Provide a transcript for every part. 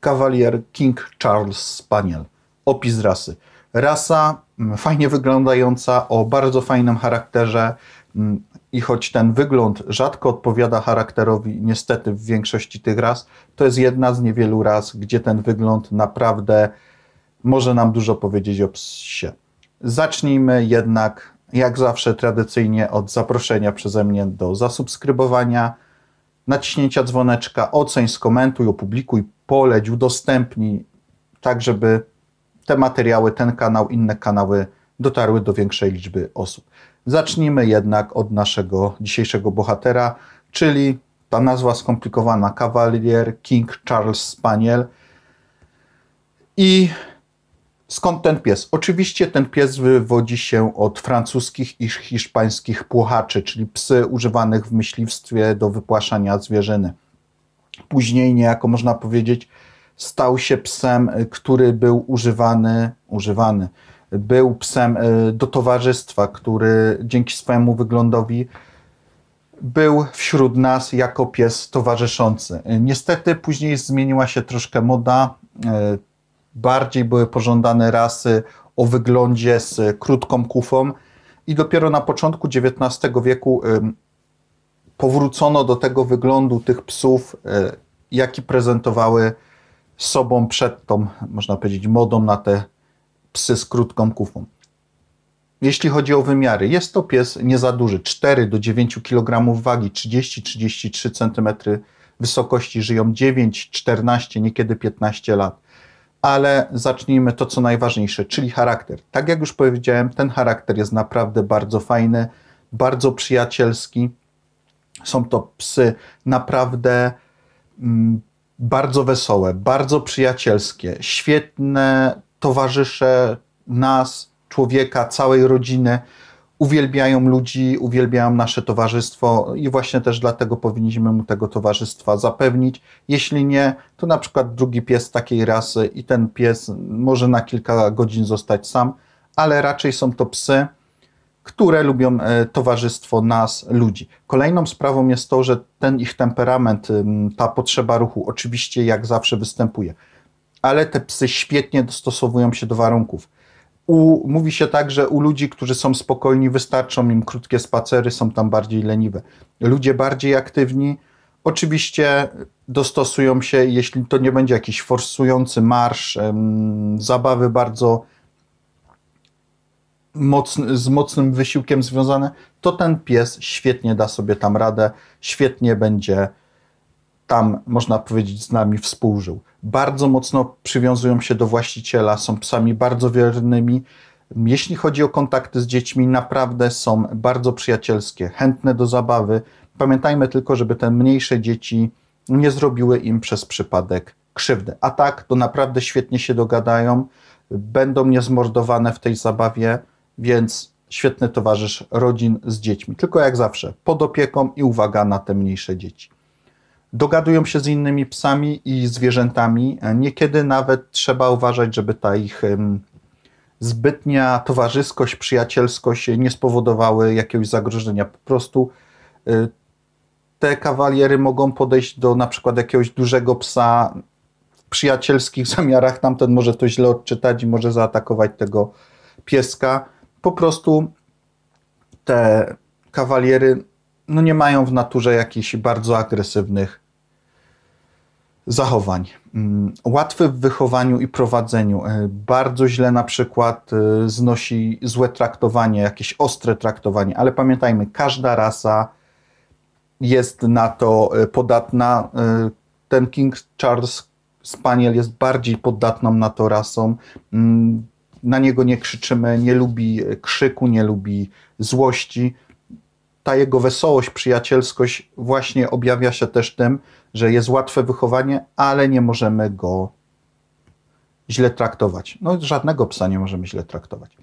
kawalier King Charles Spaniel. Opis rasy. Rasa mm, fajnie wyglądająca, o bardzo fajnym charakterze mm, i choć ten wygląd rzadko odpowiada charakterowi niestety w większości tych ras, to jest jedna z niewielu ras, gdzie ten wygląd naprawdę może nam dużo powiedzieć o psie. Zacznijmy jednak, jak zawsze tradycyjnie, od zaproszenia przeze mnie do zasubskrybowania, naciśnięcia dzwoneczka, oceń, skomentuj, opublikuj, poleć, udostępnij, tak żeby te materiały, ten kanał, inne kanały dotarły do większej liczby osób. Zacznijmy jednak od naszego dzisiejszego bohatera, czyli ta nazwa skomplikowana Cavalier King Charles Spaniel. I skąd ten pies? Oczywiście ten pies wywodzi się od francuskich i hiszpańskich płochaczy, czyli psy używanych w myśliwstwie do wypłaszania zwierzyny. Później niejako można powiedzieć, stał się psem, y, który był używany, używany. Był psem y, do towarzystwa, który dzięki swojemu wyglądowi był wśród nas jako pies towarzyszący. Y, niestety później zmieniła się troszkę moda. Bardziej były pożądane rasy o wyglądzie z krótką kufą i dopiero na początku XIX wieku powrócono do tego wyglądu tych psów, e, jaki prezentowały sobą przed tą, można powiedzieć, modą na te psy z krótką kufą. Jeśli chodzi o wymiary, jest to pies nie za duży, 4 do 9 kg wagi, 30-33 cm wysokości, żyją 9, 14, niekiedy 15 lat. Ale zacznijmy to, co najważniejsze, czyli charakter. Tak jak już powiedziałem, ten charakter jest naprawdę bardzo fajny, bardzo przyjacielski, są to psy naprawdę mm, bardzo wesołe, bardzo przyjacielskie, świetne towarzysze nas, człowieka, całej rodziny. Uwielbiają ludzi, uwielbiają nasze towarzystwo i właśnie też dlatego powinniśmy mu tego towarzystwa zapewnić. Jeśli nie, to na przykład drugi pies takiej rasy i ten pies może na kilka godzin zostać sam, ale raczej są to psy, które lubią e, towarzystwo nas, ludzi. Kolejną sprawą jest to, że ten ich temperament, ta potrzeba ruchu oczywiście jak zawsze występuje, ale te psy świetnie dostosowują się do warunków. U, mówi się tak, że u ludzi, którzy są spokojni, wystarczą im krótkie spacery, są tam bardziej leniwe. Ludzie bardziej aktywni, oczywiście dostosują się, jeśli to nie będzie jakiś forsujący marsz, zabawy bardzo mocny, z mocnym wysiłkiem związane, to ten pies świetnie da sobie tam radę, świetnie będzie tam, można powiedzieć, z nami współżył. Bardzo mocno przywiązują się do właściciela, są psami bardzo wiernymi. Jeśli chodzi o kontakty z dziećmi, naprawdę są bardzo przyjacielskie, chętne do zabawy. Pamiętajmy tylko, żeby te mniejsze dzieci nie zrobiły im przez przypadek krzywdy. A tak, to naprawdę świetnie się dogadają, będą niezmordowane w tej zabawie więc świetny towarzysz rodzin z dziećmi. Tylko jak zawsze, pod opieką i uwaga na te mniejsze dzieci. Dogadują się z innymi psami i zwierzętami. Niekiedy nawet trzeba uważać, żeby ta ich zbytnia towarzyskość, przyjacielskość nie spowodowały jakiegoś zagrożenia. Po prostu y, te kawaliery mogą podejść do na przykład jakiegoś dużego psa w przyjacielskich zamiarach. Tamten może to źle odczytać i może zaatakować tego pieska po prostu te kawaliery no nie mają w naturze jakichś bardzo agresywnych zachowań. Mm, łatwy w wychowaniu i prowadzeniu. E, bardzo źle na przykład e, znosi złe traktowanie, jakieś ostre traktowanie, ale pamiętajmy, każda rasa jest na to e, podatna. Ten King Charles Spaniel jest bardziej podatną na to rasą. Mm, na niego nie krzyczymy, nie lubi e, krzyku, nie lubi złości. Ta jego wesołość, przyjacielskość właśnie objawia się też tym, że jest łatwe wychowanie, ale nie możemy go źle traktować. No, żadnego psa nie możemy źle traktować.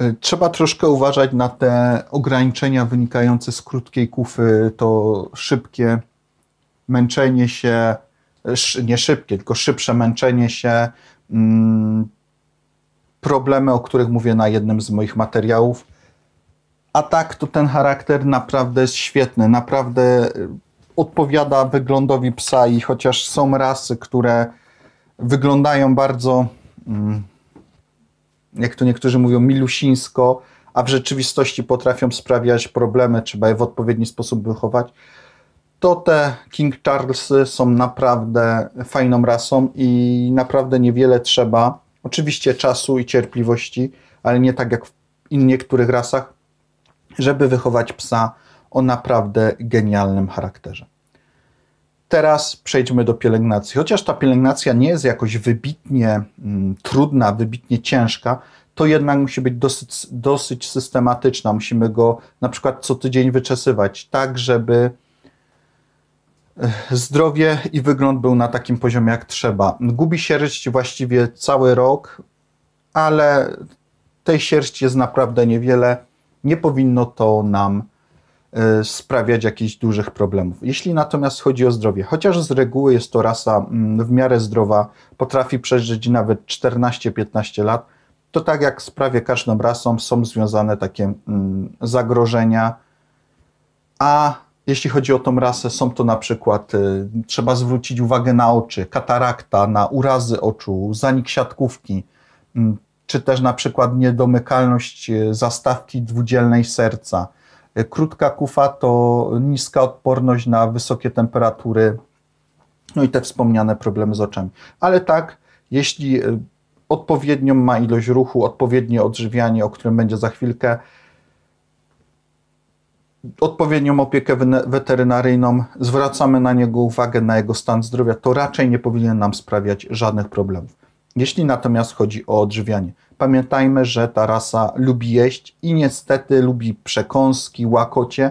E, trzeba troszkę uważać na te ograniczenia wynikające z krótkiej kufy, to szybkie męczenie się, e, nie szybkie, tylko szybsze męczenie się, Mm, problemy, o których mówię na jednym z moich materiałów. A tak, to ten charakter naprawdę jest świetny, naprawdę y, odpowiada wyglądowi psa i chociaż są rasy, które wyglądają bardzo, mm, jak to niektórzy mówią, milusińsko, a w rzeczywistości potrafią sprawiać problemy, trzeba je w odpowiedni sposób wychować, to te King Charlesy są naprawdę fajną rasą i naprawdę niewiele trzeba. Oczywiście czasu i cierpliwości, ale nie tak jak w niektórych rasach, żeby wychować psa o naprawdę genialnym charakterze. Teraz przejdźmy do pielęgnacji. Chociaż ta pielęgnacja nie jest jakoś wybitnie mm, trudna, wybitnie ciężka, to jednak musi być dosyć, dosyć systematyczna. Musimy go na przykład co tydzień wyczesywać, tak żeby zdrowie i wygląd był na takim poziomie jak trzeba. Gubi sierść właściwie cały rok, ale tej sierści jest naprawdę niewiele. Nie powinno to nam e, sprawiać jakichś dużych problemów. Jeśli natomiast chodzi o zdrowie, chociaż z reguły jest to rasa mm, w miarę zdrowa, potrafi przeżyć nawet 14-15 lat, to tak jak z prawie każdą rasą są związane takie mm, zagrożenia, a jeśli chodzi o tą rasę, są to na przykład, y, trzeba zwrócić uwagę na oczy, katarakta, na urazy oczu, zanik siatkówki, y, czy też na przykład niedomykalność y, zastawki dwudzielnej serca. Y, krótka kufa to niska odporność na wysokie temperatury, no i te wspomniane problemy z oczami. Ale tak, jeśli y, odpowiednią ma ilość ruchu, odpowiednie odżywianie, o którym będzie za chwilkę, odpowiednią opiekę weterynaryjną, zwracamy na niego uwagę, na jego stan zdrowia, to raczej nie powinien nam sprawiać żadnych problemów. Jeśli natomiast chodzi o odżywianie, pamiętajmy, że ta rasa lubi jeść i niestety lubi przekąski, łakocie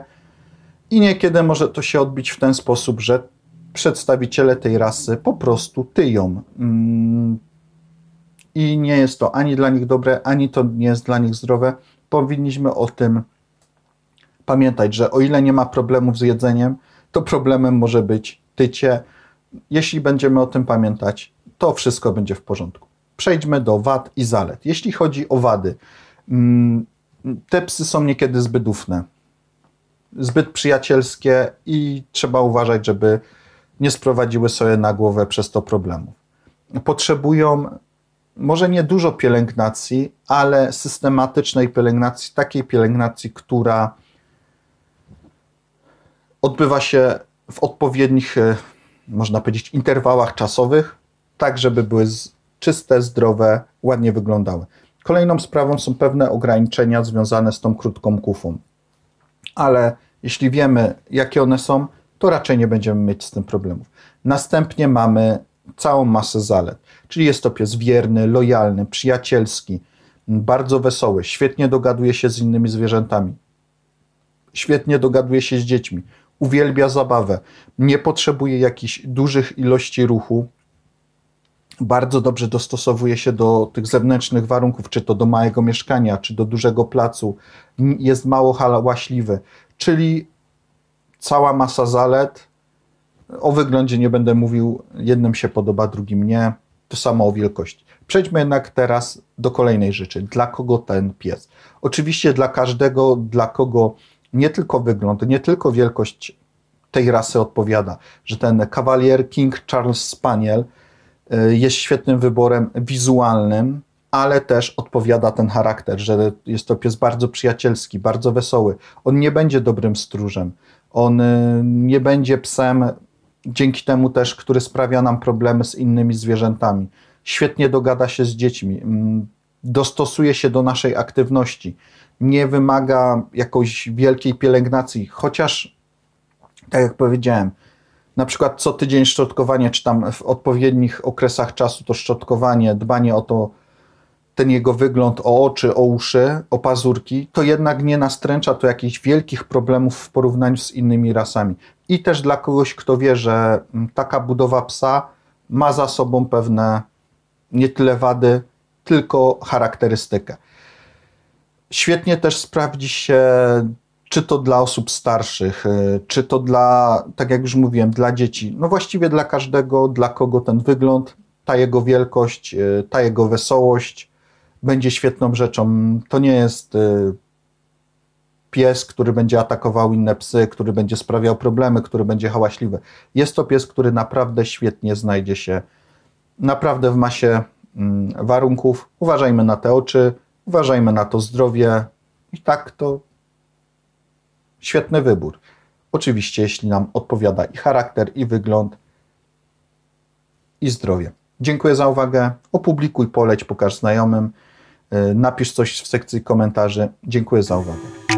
i niekiedy może to się odbić w ten sposób, że przedstawiciele tej rasy po prostu tyją. Mm. I nie jest to ani dla nich dobre, ani to nie jest dla nich zdrowe. Powinniśmy o tym pamiętać, że o ile nie ma problemów z jedzeniem, to problemem może być tycie. Jeśli będziemy o tym pamiętać, to wszystko będzie w porządku. Przejdźmy do wad i zalet. Jeśli chodzi o wady, mm, te psy są niekiedy zbyt ufne, zbyt przyjacielskie i trzeba uważać, żeby nie sprowadziły sobie na głowę przez to problemów. Potrzebują może nie dużo pielęgnacji, ale systematycznej pielęgnacji, takiej pielęgnacji, która odbywa się w odpowiednich, e, można powiedzieć, interwałach czasowych, tak żeby były czyste, zdrowe, ładnie wyglądały. Kolejną sprawą są pewne ograniczenia związane z tą krótką kufą, ale jeśli wiemy, jakie one są, to raczej nie będziemy mieć z tym problemów. Następnie mamy całą masę zalet, czyli jest to pies wierny, lojalny, przyjacielski, bardzo wesoły, świetnie dogaduje się z innymi zwierzętami, świetnie dogaduje się z dziećmi, uwielbia zabawę, nie potrzebuje jakichś dużych ilości ruchu, bardzo dobrze dostosowuje się do tych zewnętrznych warunków, czy to do małego mieszkania, czy do dużego placu, jest mało hałaśliwy, czyli cała masa zalet. O wyglądzie nie będę mówił, jednym się podoba, drugim nie. To samo o wielkości. Przejdźmy jednak teraz do kolejnej rzeczy. Dla kogo ten pies? Oczywiście dla każdego, dla kogo nie tylko wygląd, nie tylko wielkość tej rasy odpowiada, że ten kawaler King Charles Spaniel e, jest świetnym wyborem wizualnym, ale też odpowiada ten charakter, że jest to pies bardzo przyjacielski, bardzo wesoły. On nie będzie dobrym stróżem. On e, nie będzie psem dzięki temu też, który sprawia nam problemy z innymi zwierzętami. Świetnie dogada się z dziećmi, mm, dostosuje się do naszej aktywności nie wymaga jakiejś wielkiej pielęgnacji, chociaż, tak jak powiedziałem, na przykład co tydzień szczotkowanie, czy tam w odpowiednich okresach czasu to szczotkowanie, dbanie o to, ten jego wygląd, o oczy, o uszy, o pazurki, to jednak nie nastręcza to jakichś wielkich problemów w porównaniu z innymi rasami. I też dla kogoś, kto wie, że mm, taka budowa psa ma za sobą pewne nie tyle wady, tylko charakterystykę. Świetnie też sprawdzi się, czy to dla osób starszych, e, czy to dla, tak jak już mówiłem, dla dzieci. No właściwie dla każdego, dla kogo ten wygląd, ta jego wielkość, e, ta jego wesołość będzie świetną rzeczą. To nie jest e, pies, który będzie atakował inne psy, który będzie sprawiał problemy, który będzie hałaśliwy. Jest to pies, który naprawdę świetnie znajdzie się naprawdę w masie mm, warunków. Uważajmy na te oczy uważajmy na to zdrowie i tak to świetny wybór. Oczywiście, jeśli nam odpowiada i charakter, i wygląd, i zdrowie. Dziękuję za uwagę. Opublikuj, poleć, pokaż znajomym. Y, napisz coś w sekcji komentarzy. Dziękuję za uwagę.